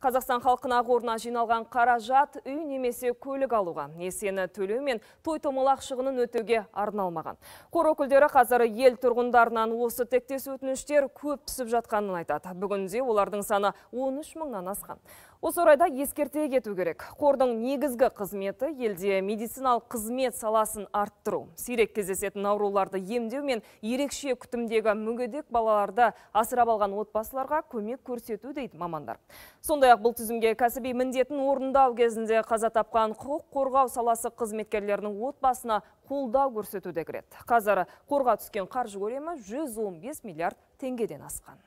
Қазақстан халқына қорына жиналған қаражат үй немесе көлік алуға, несиені төлеу мен той томалақ шығынын өтеуге арналмаған. Қор өкілдері қазір ел тұрғындарынан осы тектес өтініштер көп түсіп жатқанын айтады. Бүгінде олардың саны 13 мыңнан асқан. Осы орайда ескерте кету керек. Қордың негізгі қызметі елде медициналық қызмет саласын арттыру. Сирек кездесетін ауруларды емдеу мен ерекше күтімдегі мүгедек балаларды асырап алған отбасыларға көмек көрсету дейді мамандар. Сондай бұл тізімге кәсіби міндетін орындау кезінде қаза тапқан құқық қорғау саласы қызметкерлерінің отбасына қолдау көрсету де кіреді қазір қорға түскен қаржы көлемі 115 миллиард теңгеден асқан